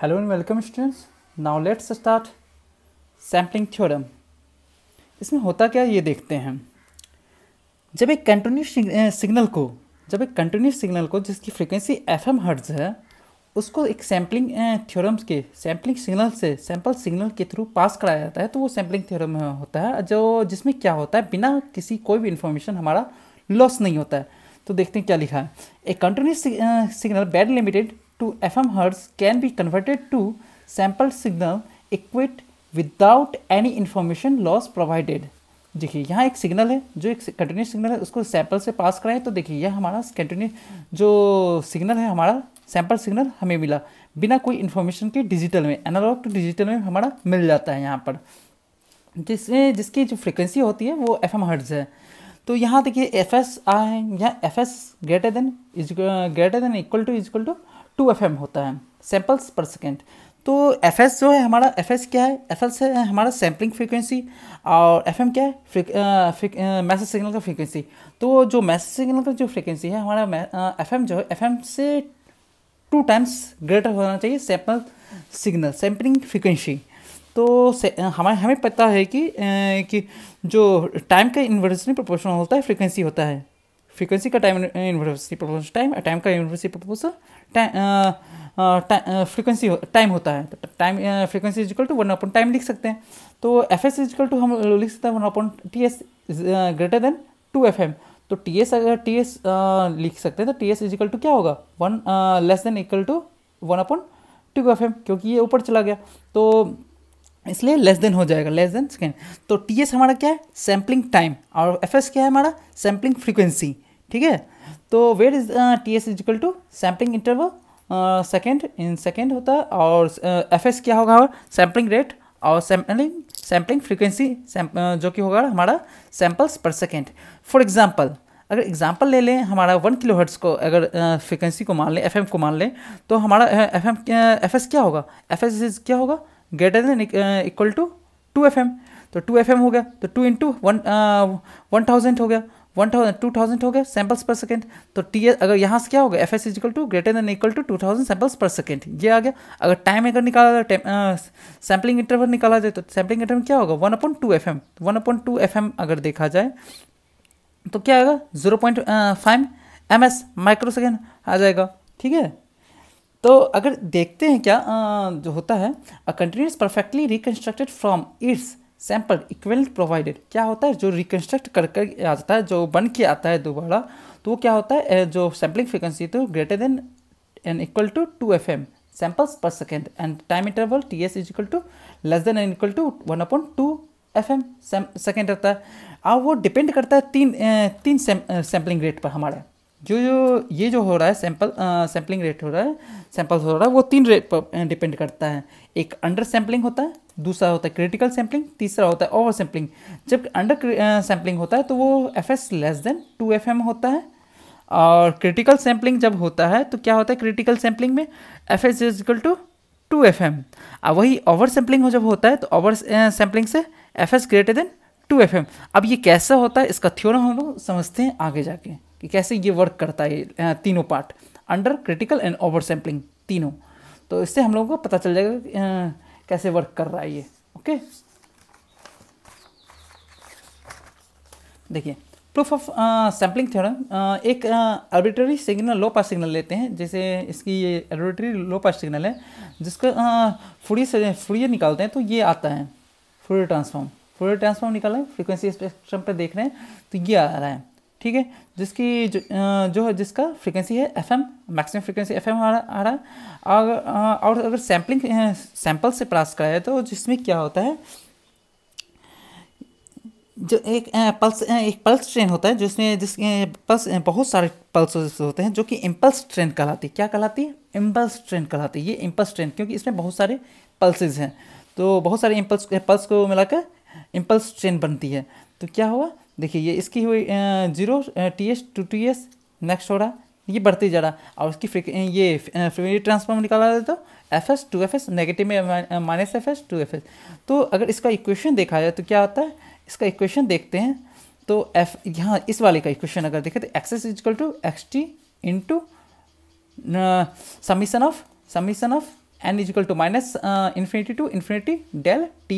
Hello and welcome students. Now let's start sampling theorem. इसमें होता क्या ये देखते हैं जब एक कंटिन्यूस सिग्नल को जब एक कंटिन्यूस सिग्नल को जिसकी फ्रीक्वेंसी एफ एम हर्ट्ज है उसको एक सैम्पलिंग थ्योरम्स के सैम्पलिंग सिग्नल से सैम्पल सिग्नल के थ्रू पास कराया जाता है तो वो सैम्पलिंग थ्योरम होता है जो जिसमें क्या होता है बिना किसी कोई भी इन्फॉर्मेशन हमारा लॉस नहीं होता है तो देखते हैं क्या लिखा है a continuous signal band limited to FM hertz can be converted to sample signal equipped without any information loss provided देखिए यहाँ एक सिग्नल है जो एक कंटिन्यूस सिग्नल है उसको सैंपल से पास कराएं तो देखिए यह हमारा कंटिन्यू जो सिग्नल है हमारा सैंपल सिग्नल हमें मिला बिना कोई इन्फॉर्मेशन के डिजिटल में एनालॉग टू डिजिटल में हमारा मिल जाता है यहाँ पर जिसमें जिसकी जो फ्रिक्वेंसी होती है वो एफ एम हर्ट्ज़ है तो यहाँ देखिए एफ एस आए यहाँ F S greater than is greater than equal to is equal to two F होता है सैम्पल्स पर सेकेंड तो एफ जो है हमारा एफ क्या है एफ एस है हमारा सैम्पलिंग फ्रीक्वेंसी और एफ क्या है मैसेज सिग्नल का फ्रीक्वेंसी तो जो मैसेज सिग्नल का जो फ्रीक्वेंसी है हमारा एफ जो है एफ से टू टाइम्स ग्रेटर होना चाहिए सैम्पल सिग्नल सैम्पलिंग फ्रीक्वेंसी तो हमारे हमें पता है कि कि जो टाइम का इन्वर्सली प्रोपोर्शनल होता है फ्रीक्वेंसी होता है फ्रीक्वेंसी का time university proportion time time का university proportion time frequency time होता है तो time frequency is equal to one upon time लिख सकते हैं तो एफ एस इजिकल टू हम लिख सकते हैं one upon T S greater than two F M तो टी एस अगर टी एस uh, लिख सकते हैं तो टी एस इजिकल टू क्या होगा one less than equal to one upon two F M क्योंकि ये ऊपर चला गया तो इसलिए लेस देन हो जाएगा लेस देन सेकेंड तो टी एस हमारा क्या है सैम्पलिंग टाइम और एफ एस क्या है हमारा सैम्पलिंग फ्रीक्वेंसी ठीक है तो where is T S is equal to sampling interval second in second होता है और एफ uh, एस क्या होगा सैम्पलिंग रेट और सैम्पलिंग सैम्पलिंग फ्रीक्वेंसी जो कि होगा हमारा samples per second for example अगर एग्जाम्पल ले लें हमारा वन किलो हर्ट्स को अगर फ्रिक्वेंसी uh, को मान लें एफ को मान लें तो हमारा एफ एम एफ एस क्या होगा एफ एस इज क्या होगा greater than equal to two F M तो टू एफ एम हो गया तो two into one one thousand हो गया वन थाउजेंड टू थाउजेंड हो गया सैम्पल्स पर सेकेंड तो टी एस अगर यहाँ से क्या होगा F S equal to greater than equal to two thousand samples per second ये आ गया अगर टाइम अगर निकाला जाए सैम्पलिंग इंटरवल निकाला जाए तो सैम्पलिंग इंटरवल क्या होगा one upon two F M one upon two F M अगर देखा जाए तो क्या आएगा zero point five M S micro second आ जाएगा ठीक है तो अगर देखते हैं क्या आ, जो होता है a continuous perfectly reconstructed from its sample equivalent provided क्या होता है जो रिकन्स्ट्रक्ट कर कर जाता है जो बन के आता है दोबारा तो वो क्या होता है जो सैम्पलिंग फ्रिक्वेंसी तो greater than and equal to two F M samples per second and time interval T S is equal to less than and equal to one upon two F M second रहता है अब वो depend करता है तीन तीन sampling rate पर हमारे जो जो ये जो हो रहा है सैंपल सैम्पलिंग रेट हो रहा है सैंपल हो रहा है वो तीन रेट पर डिपेंड करता है एक अंडर सैम्पलिंग होता है दूसरा होता है क्रिटिकल सैम्पलिंग तीसरा होता है ओवर सैम्पलिंग जब अंडर सैम्पलिंग होता है तो वो F S less than two F M होता है और क्रिटिकल सैम्पलिंग जब होता है तो क्या होता है क्रिटिकल सैम्पलिंग में F S is equal to two F M और वही ओवर सैम्पलिंग जब होता है तो ओवर सैम्पलिंग से F S greater than two F M अब ये कैसा होता है इसका थ्योरम हम लोग समझते हैं आगे जाके कि कैसे ये वर्क करता है तीनों part under critical and over sampling तीनों तो इससे हम लोगों को पता चल जाएगा कैसे वर्क कर रहा है ये ओके देखिए प्रूफ ऑफ सैम्पलिंग थ्योरम एक एडिटरी सिग्नल लो पास सिग्नल लेते हैं जैसे इसकी ये एडिटरी लो पास सिग्नल है जिसका फूडिये से फूडिये निकालते हैं तो ये आता है फूडिये ट्रांसफॉर्म फूडिये ट्रांसफॉर्म निकाला है फ्रीक्वेंसी स्पेक्ट्रम पे देख रहे हैं तो ये आ रहा है ठीक है जिसकी जो, जो है जिसका फ्रीक्वेंसी है F M maximum frequency F M आ रहा है और और अगर सैम्पलिंग सैंपल से प्राप्त कराया तो जिसमें क्या होता है जो एक पल्स एक पल्स ट्रेन होता है जिसमें जिस पल्स बहुत सारे पल्स होते हैं जो कि इम्पल्स ट्रेन कहलाती है क्या कहलाती है इम्पल्स ट्रेन कहलाती है ये इम्पल्स ट्रेन क्योंकि इसमें बहुत सारे पल्सेज हैं तो बहुत सारे इम्पल्स पल्स को मिलाकर इम्पल्स ट्रेन बनती है तो क्या हुआ देखिए ये इसकी हुई zero T S two T S next हो रहा ये बढ़ती जा रहा और उसकी फ्रिक ये फ्रिक्वेंसी ट्रांसफॉर्म निकाला जाए तो F S two F S negative में minus F S two F S तो अगर इसका इक्वेशन देखा जाए तो क्या होता है इसका इक्वेशन देखते हैं तो एफ यहाँ इस वाले का इक्वेशन अगर देखें तो X S is equal to X T into summation of summation of N is equal to minus infinity to infinity del T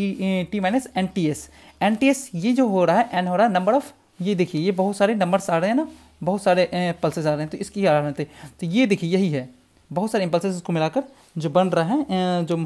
T minus N T S N T S ये जो हो रहा है एन हो रहा है नंबर ऑफ ये देखिए ये बहुत सारे नंबर्स आ रहे हैं ना बहुत सारे पल्सेस uh, आ रहे हैं तो इसकी आ रहे थे तो ये देखिए यही है बहुत सारे इम्पल्स इसको मिलाकर जो बन रहा है uh, जो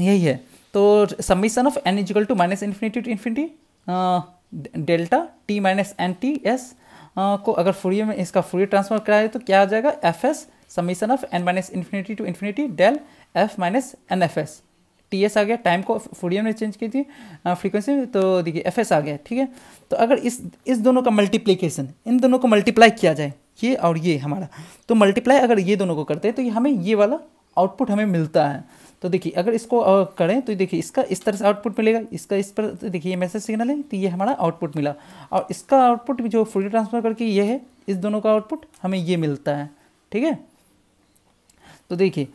यही है तो summation of N is equal to minus infinity to infinity delta T minus N T S को अगर फूरियर में इसका फूरियर ट्रांसफर कराए तो क्या आ जाएगा F S summation of N minus infinity to infinity del F minus N F S T S आ गया टाइम को फोडियम ने चेंज की थी फ्रीक्वेंसी uh, तो देखिए एफ एस आ गया ठीक है तो अगर इस इस दोनों का मल्टीप्लीकेशन इन दोनों को मल्टीप्लाई किया जाए ये और ये हमारा तो मल्टीप्लाई अगर ये दोनों को करते हैं तो ये हमें ये वाला आउटपुट हमें मिलता है तो देखिए अगर इसको uh, करें तो देखिए इसका इस तरह से आउटपुट मिलेगा इसका इस पर तो देखिए ये मैसेज सिग्नल है तो ये हमारा आउटपुट मिला और इसका आउटपुट जो फुल ट्रांसफर करके ये है इस दोनों का आउटपुट हमें ये मिलता है ठीक है तो देखिए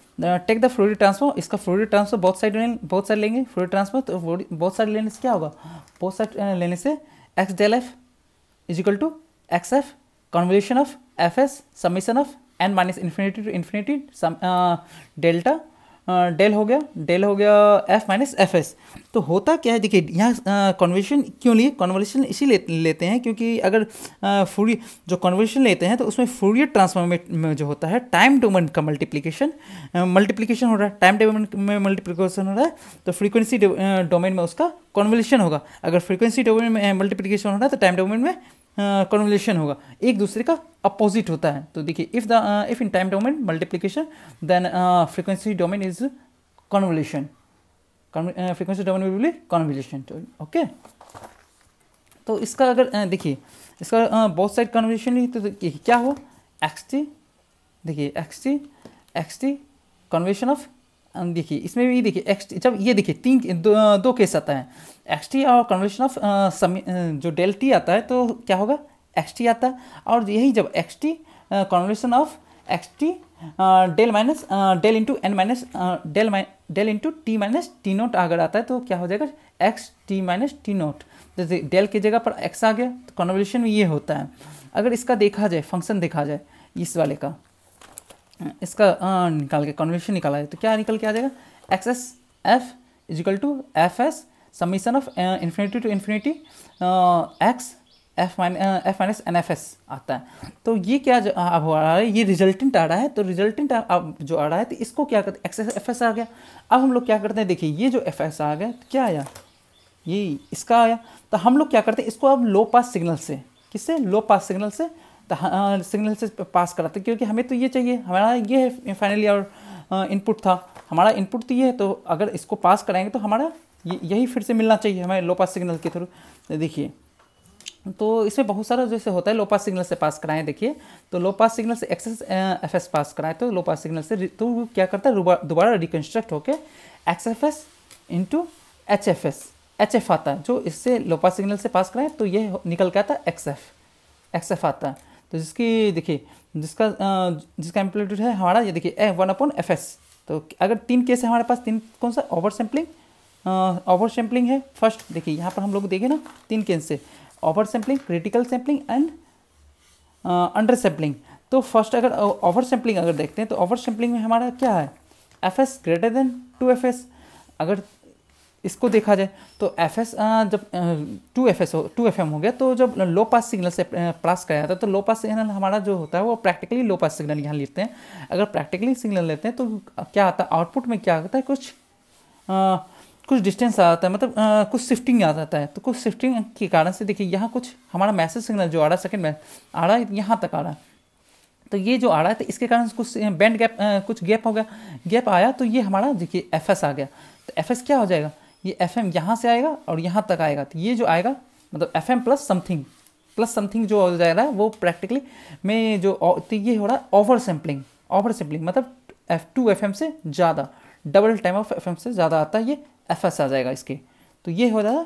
टेक द फ्लोरिड ट्रांसफॉर्म इसका फ्लूड ट्रांसफॉर्म बहुत साइड बहुत सारे लेंगे फ्लूड ट्रांसफॉर्म तो बहुत सारे लेने से क्या होगा बहुत सारे लेने से X del F is equal to X F convolution of F S summation of N minus infinity to infinity delta del हो गया डेल हो गया एफ माइनस एफ एस तो होता क्या है देखिए यहाँ कन्वर्सेशन क्यों लिए कन्वर्जेशन इसी ले, लेते हैं क्योंकि अगर फूरी जो कन्वर्सेशन लेते हैं तो उसमें फूरियर ट्रांसफॉर्मेट में जो होता है टाइम डोमेन का मल्टीप्लीकेशन मल्टीप्लीकेशन हो रहा है टाइम डोमेन में मल्टीप्लीकेशन हो रहा है तो फ्रीक्वेंसी डोमेन में उसका कॉन्वल्यूशन होगा अगर फ्रीक्वेंसी डोमेन में मल्टीप्लीकेशन हो रहा है तो टाइम डोमेन में कन्वलेशन होगा एक दूसरे का अपोजिट होता है तो देखिए if the if in time domain multiplication then frequency domain is convolution frequency domain will be convolution okay तो इसका अगर देखिए इसका बहुत साइड कन्वर्जेशन ही तो देखिए क्या हो एक्स टी देखिए X T X T convolution of देखिए इसमें भी देखिए एक्स जब ये देखिए तीन दो, दो केस आता है एक्स टी और कन्वल्यूशन ऑफ uh, uh, जो डेल टी आता है तो क्या होगा एक्स टी आता है और यही जब X T convolution of X T del minus del into N minus del del into T minus T naught अगर आता है तो क्या हो जाएगा X T minus T naught जैसे डेल की जगह पर एक्स आ गया तो कन्वर्जेशन में ये होता है अगर इसका देखा जाए फंक्शन देखा जाए इस वाले का इसका आ, uh, निकाल के कन्वल्यूशन निकाला जाए तो क्या निकल के आ जाएगा X S F is equal to F S summation of infinity to infinity X F mine F minus N F S आता है तो ये क्या अब आ रहा है ये रिजल्टेंट आ रहा है तो रिजल्टेंट अब जो आ रहा है तो इसको क्या करते एक्स एफ एस आ गया अब हम लोग क्या करते हैं देखिए ये जो एफ एस आ गया तो क्या आया ये इसका आया तो हम लोग क्या करते हैं इसको अब लो पास सिग्नल से किससे लो पास सिग्नल से सिग्नल तो, हाँ, से पास कराते क्योंकि हमें तो ये चाहिए हमारा ये फाइनली और इनपुट था हमारा इनपुट तो ये है तो अगर इसको पास कराएंगे तो हमारा यही फिर से मिलना चाहिए हमें लोपास सिग्नल के थ्रू देखिए तो इसमें बहुत सारा जैसे होता है लोपास सिग्नल से पास कराएं देखिए तो लो पास सिग्नल से एक्सेस एफ एस पास कराएं तो लोपास सिग्नल से तो क्या करता है दोबारा रिकन्स्ट्रक्ट होकर X F S into H F S H F आता है जो इससे लोपास सिग्नल से पास कराएं तो ये निकल के आता है एक्स एफ एक्स एफ आता है तो जिसकी देखिए जिसका जिसका एम्पलीट्यूड है हमारा ये देखिए A one upon F S तो अगर तीन केस है हमारे पास तीन कौन सा ओवर सैम्पलिंग ओवर सैम्पलिंग है फर्स्ट देखिए यहाँ पर हम लोग देखें ना तीन केंद्र से over sampling critical sampling and under sampling तो फर्स्ट अगर ओवर सैम्पलिंग अगर देखते हैं तो ओवर सैम्पलिंग में हमारा क्या है F S greater than two F S अगर इसको देखा जाए तो एफ एस जब टू एफ एस हो टू एफ एम हो गया तो जब लो पास सिग्नल से पास कराया जाता है तो लो पास सिग्नल हमारा जो होता है वो प्रैक्टिकली लो पास सिग्नल यहाँ लेते हैं अगर प्रैक्टिकली सिग्नल लेते हैं तो क्या आता है आउटपुट में क्या होता है कुछ कुछ डिस्टेंस आ जाता है मतलब आ, कुछ शिफ्टिंग आ जाता है तो कुछ शिफ्टिंग के कारण से देखिए यहाँ कुछ हमारा मैसेज सिग्नल जो आ रहा है सेकेंड में आ रहा है यहाँ तक आ रहा है तो ये जो आ रहा है तो इसके कारण कुछ बैंड गैप आ, कुछ गैप हो गया गैप आया तो ये हमारा देखिए एफ आ गया तो एफ क्या हो जाएगा ये एफ एम यहाँ से आएगा और यहाँ तक आएगा तो ये जो आएगा मतलब F M plus something plus something जो हो जा रहा है वो प्रैक्टिकली में जो तो ये हो रहा है ओवर सैम्पलिंग ओवर सैम्पलिंग मतलब एफ टू एफ एम से ज़्यादा double time of F M से ज़्यादा आता है ये एफ एस आ जाएगा इसके तो ये हो रहा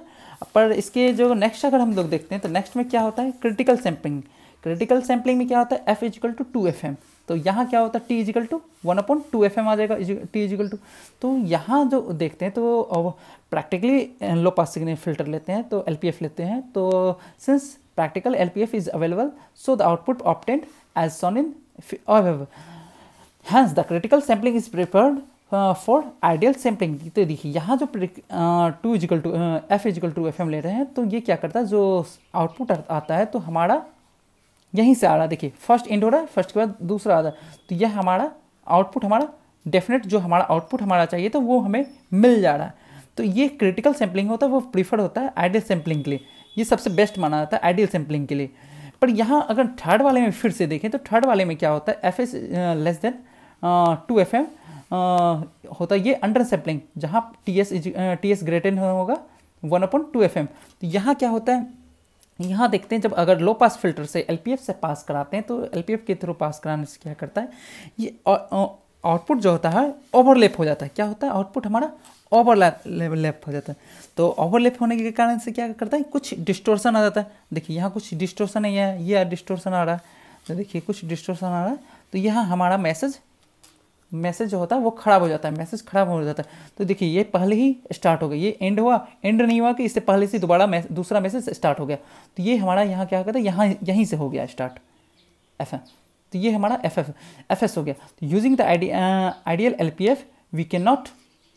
पर इसके जो नेक्स्ट अगर हम लोग देखते हैं तो नेक्स्ट में क्या होता है क्रिटिकल सैम्पलिंग क्रिटिकल सैम्पलिंग में क्या होता है F is equal to two F M तो यहाँ क्या होता है T is equal to one upon two F M आ जाएगा टी इजिकल टू तो यहाँ जो देखते हैं तो practically low pass signal filter लेते हैं तो एल पी एफ लेते हैं तो since practical L P F is available so the output obtained as shown in hence the critical sampling is preferred for ideal sampling तो देखिए यहाँ जो two is equal to F is equal to F M ले रहे हैं तो ये क्या करता है जो आउटपुट आता है तो हमारा यहीं से आ रहा है देखिए फर्स्ट इंड हो रहा है फर्स्ट के बाद दूसरा आ रहा है तो यह हमारा आउटपुट हमारा डेफिनेट जो हमारा आउटपुट हमारा चाहिए तो वो हमें मिल जा रहा है तो ये क्रिटिकल सैम्पलिंग होता है वो प्रीफर होता है आइडियल सैम्पलिंग के लिए ये सबसे बेस्ट माना जाता है आइडियल सैम्पलिंग के लिए पर यहाँ अगर थर्ड वाले में फिर से देखें तो थर्ड वाले में क्या होता है F is less than two F M होता है ये अंडर सेप्लिंग जहाँ T S T S greater होगा one upon two F M तो यहाँ क्या होता है यहाँ देखते हैं जब अगर लो पास फिल्टर से एल पी एफ से पास कराते हैं तो एल पी एफ के थ्रू पास कराने से क्या करता है ये आउटपुट जो होता है ओवरलेप हो जाता है क्या होता है आउटपुट हमारा ओवरलैप हो जाता है तो ओवरलैप होने के कारण से क्या करता है कुछ डिस्टोर्सन आ जाता है देखिए यहाँ कुछ डिस्टोर्शन नहीं है ये डिस्टोर्शन आ रहा है तो देखिए कुछ डिस्टोर्शन आ रहा है तो यहाँ हमारा मैसेज मैसेज जो होता है वो खराब हो जाता है मैसेज खराब हो जाता है तो देखिए ये पहले ही स्टार्ट हो गया ये एंड हुआ एंड नहीं हुआ कि इससे पहले से दोबारा मैसे, दूसरा मैसेज स्टार्ट हो गया तो ये हमारा यहाँ क्या कहता है यहाँ यहीं से हो गया स्टार्ट एफ तो ये हमारा एफ एफ एफ एस हो गया तो using the ideal L P F we can not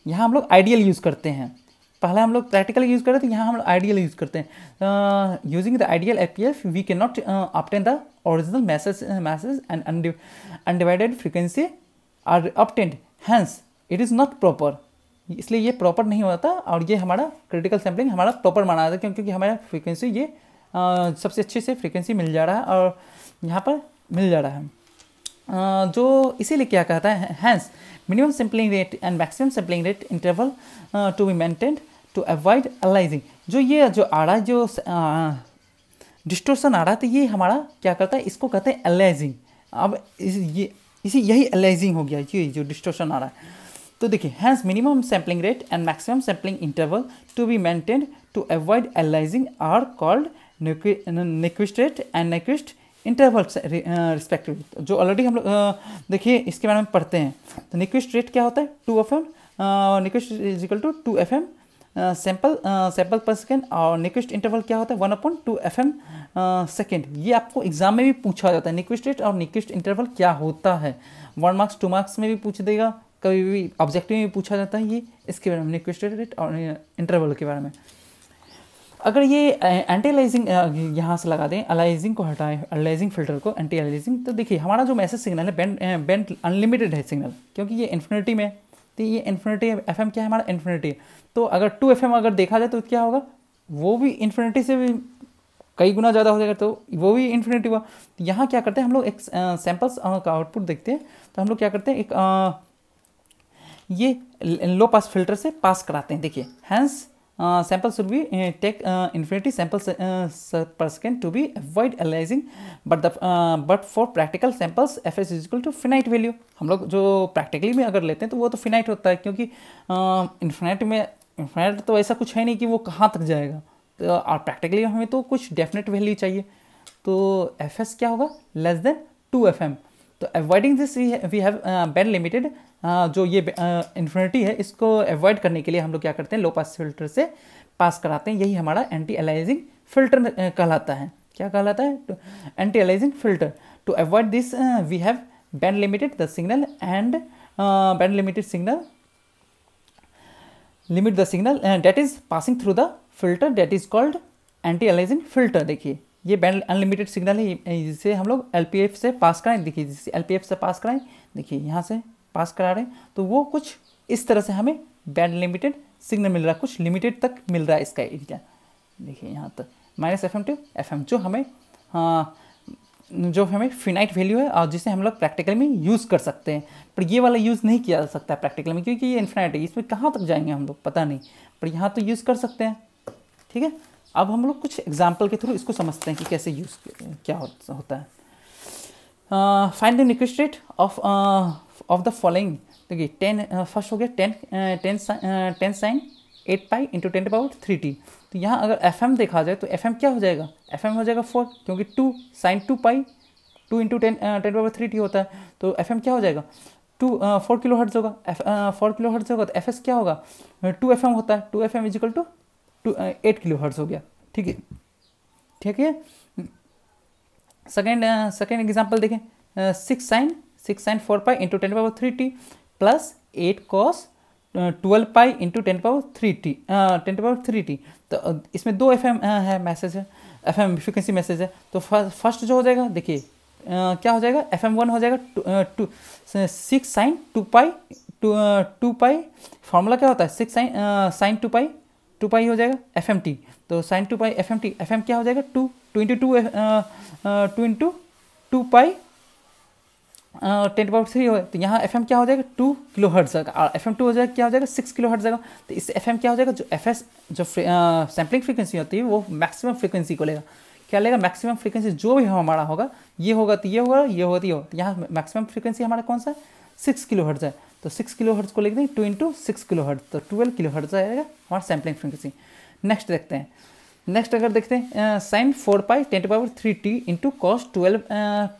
यहाँ हम लोग आइडियल यूज़ करते हैं पहले हम लोग प्रैक्टिकल यूज़ करते थे तो यहाँ हम लोग आइडियल यूज़ करते हैं using the ideal L P F we can not obtain the original message message and undivided frequency are obtained hence it is not proper इसलिए ये प्रॉपर नहीं होता और ये हमारा क्रिटिकल सैम्पलिंग हमारा प्रॉपर माना जाता है क्योंकि हमारा फ्रीक्वेंसी ये आ, सबसे अच्छे से फ्रीक्वेंसी मिल जा रहा है और यहाँ पर मिल जा रहा है आ, जो इसीलिए क्या कहता है hence minimum sampling rate and maximum sampling rate interval to be maintained to avoid aliasing जो ये जो आ रहा है जो डिस्टोर्सन आ रहा है तो ये हमारा क्या करता है इसको कहते हैं अलाइजिंग अब इस ये इसी यही एलाइजिंग हो गया ये जो डिस्टोशन आ रहा है तो देखिए hence minimum sampling rate and maximum sampling interval to be maintain to avoid aliasing are called Nyquist rate and Nyquist interval respectively जो ऑलरेडी हम लोग uh, देखिए इसके बारे में पढ़ते हैं तो निक्विस्ट रेट क्या होता है two F M Nyquist is equal to two F M sample sample per second और निक्विस्ट इंटरवल क्या होता है one upon two F M second ये आपको एग्जाम में भी पूछा जाता है निक्विस्ट रेट और निक्विस्ट इंटरवल क्या होता है वन मार्क्स टू मार्क्स में भी पूछ देगा कभी भी ऑब्जेक्टिव में भी पूछा जाता है ये इसके बारे में निक्विस्ट रेट और इंटरवल uh, के बारे में अगर ये एंटीलाइजिंग uh, uh, यहाँ से लगा दें अलाइजिंग को हटाएं अलाइजिंग फिल्टर को एंटी अलाइजिंग तो देखिए हमारा जो मैसेज सिग्नल है बैंड बैंड अनलिमिटेड है सिग्नल क्योंकि ये इन्फिनिटी में तो ये इन्फिनिटी एफ क्या है हमारा इन्फिनिटी तो अगर टू एफ अगर देखा जाए तो क्या होगा वो भी इन्फिनिटी से भी कई गुना ज़्यादा हो जाएगा तो वो भी इन्फिनिटी हुआ तो यहाँ क्या करते हैं हम लोग एक सैम्पल्स का आउटपुट देखते हैं तो हम लोग क्या करते हैं एक आ, ये लो पास फिल्टर से पास कराते हैं देखिए hence uh, samples should be uh, take uh, infinity samples per second to be avoid analyzing but the but for practical samples f s is equal to finite value हम लोग जो practically में अगर लेते हैं तो वो तो finite होता है क्योंकि infinite में infinite तो ऐसा कुछ है नहीं कि वो कहाँ तक जाएगा तो और प्रैक्टिकली हमें तो कुछ डेफिनेट वैल्यू चाहिए तो एफ एस क्या होगा less than two F M तो avoiding this we have band limited जो ये इन्फिनिटी है इसको अवॉइड करने के लिए हम लोग क्या करते हैं लो पास फिल्टर से पास कराते हैं यही हमारा एंटी एलाइजिंग फिल्टर कहलाता है क्या कहलाता है anti aliasing filter to avoid this we have band limited the signal and band limited signal limit the signal that is passing through the filter that is called anti aliasing filter देखिए ये band unlimited signal है जिसे हम लोग L से पास कराएं देखिए जिसे एल से पास कराएं देखिए यहाँ से पास करा रहे हैं तो वो कुछ इस तरह से हमें बैंड लिमिटेड सिग्नल मिल रहा है कुछ लिमिटेड तक मिल रहा है इसका एरिया देखिए यहाँ तक minus F M to F M जो हमें हाँ जो हमें फिनाइट वैल्यू है और जिसे हम लोग प्रैक्टिकल में यूज़ कर सकते हैं पर ये वाला यूज़ नहीं किया जा सकता प्रैक्टिकल में क्योंकि ये इन्फिनाइट है इसमें कहाँ तक जाएंगे हम लोग पता नहीं पर यहाँ तो यूज़ कर सकते हैं ठीक है अब हम लोग कुछ एग्जाम्पल के थ्रू इसको समझते हैं कि कैसे यूज़ क्या होता है find the Nyquist rate of of the following देखिए टेन फर्स्ट हो गया ten ten ten sine eight pi into ten power three T तो यहाँ अगर एफ एम देखा जाए तो एफ एम क्या हो जाएगा एफ एम हो जाएगा फोर क्योंकि two sine two pi two into ten ten power three T होता है तो एफ एम क्या हो जाएगा टू फोर किलो हर्ट्ज होगा एफ फोर किलो हर्ट्ज होगा तो एफ एस क्या होगा टू एफ एम होता है two F M is equal to two eight kilo hertz हो गया ठीक है ठीक है सेकेंड सेकेंड एग्जाम्पल देखें six uh, sine six sine four pi into ten power three T plus eight cos twelve pi into ten power three T ten power three T तो uh, इसमें दो एफ एम uh, है message है F M frequency message है तो first जो हो जाएगा देखिए uh, क्या हो जाएगा एफ एम वन हो जाएगा six sine two pi two two pi formula क्या होता है six sine sine two pi two pi हो जाएगा एफ एम टी तो sine two pi F M T F M क्या हो जाएगा two two into two two into two pi ten power three हो तो यहाँ एफ क्या हो जाएगा टू किलो हर्ट जाएगा और एफ टू हो जाएगा क्या हो जाएगा सिक्स किलो हर्ट जाएगा तो इससे एफ क्या हो जाएगा जो एफ जो सैम्पलिंग फ्रिक्वेंसी होती है वो मैक्सिमम फ्रिक्वेंसी को लेगा क्या लेगा मैक्सिमम फ्रिक्वेंसी जो भी हमारा होगा ये होगा तो ये होगा ये होगा तो ये होगा तो यहाँ मैक्सिमम फ्रीक्वेंसी हमारा कौन सा है सिक्स किलो हर्ट जाए तो सिक्स किलो हर्ट्स को लिख देंगे two into six kilo hertz तो ट्वेल्व किलो हर्ट जाएगा हमारा सैम्पलिंग फ्रिक्वेंसी नेक्स्ट देखते हैं नेक्स्ट अगर देखते हैं sine four pi ten power three T into cos twelve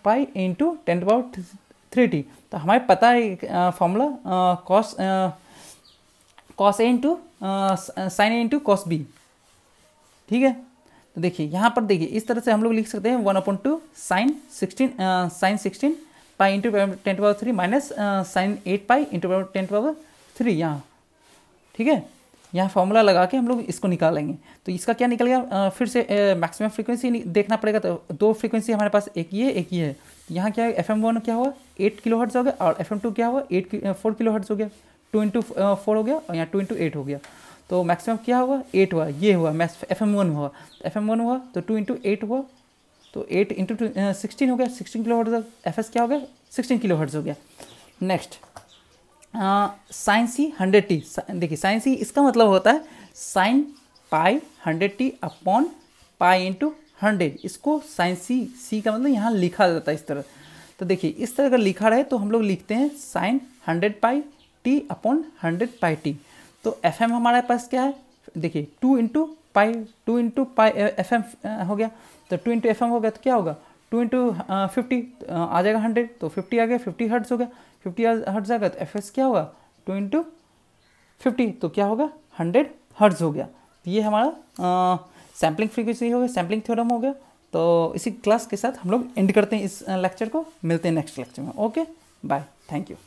pi into ten power three T तो हमें पता है formula cos cos A into sine A into cos B ठीक है तो देखिए यहाँ पर देखिए इस तरह से हम लोग लिख सकते हैं one upon two sine sixteen sine sixteen pi into ten power three minus sine eight pi into ten power three यहाँ ठीक है यहाँ फॉर्मूला लगा के हम लोग इसको निकालेंगे तो इसका क्या निकल गया फिर से मैक्सिमम फ्रीक्वेंसी देखना पड़ेगा तो दो फ्रीक्वेंसी हमारे पास एक ही है एक ही है यहाँ क्या है एफ एम वन क्या हुआ एट किलो हर्ट्स हो गया और एफ एम टू क्या हुआ एट फोर किलो हर्ट्स हो गया टू इंटू फोर हो गया और यहाँ टू इंटू एट हो गया तो मैक्सिमम क्या हुआ एट हुआ ये हुआ मैक्स एफ एम वन हुआ एफ एम वन हुआ तो टू इंटू एट हुआ तो एट इंटू टू सिक्सटीन हो गया sixteen kilo hertz F S क्या हो गया सिक्सटीन किलो हर्ट्स हो गया नेक्स्ट साइंसी हंड्रेड टी देखिए साइंसी इसका मतलब होता है sine pi hundred T upon pi into hundred इसको साइंसी सी सी का मतलब यहाँ लिखा जाता है इस तरह तो देखिए इस तरह अगर लिखा रहे तो हम लोग लिखते हैं sine hundred pi T upon hundred pi T तो एफ एम हमारे पास क्या है देखिए two into pi two into pi F M हो गया तो टू इंटू एफ एम हो गया तो क्या होगा टू इंटू फिफ्टी आ जाएगा हंड्रेड तो फिफ्टी आ गया फिफ्टी हर्ट्स हो गया फिफ्टी हर्ट्ज आएगा तो एफ क्या होगा टू इंटू फिफ्टी तो क्या होगा हंड्रेड हर्ट्स हो गया तो ये हमारा सैम्पलिंग फ्रीक्वेंसी हो गया सैम्पलिंग थ्योरम हो गया तो इसी क्लास के साथ हम लोग एंड करते हैं इस लेक्चर को मिलते हैं नेक्स्ट लेक्चर में ओके बाय थैंक यू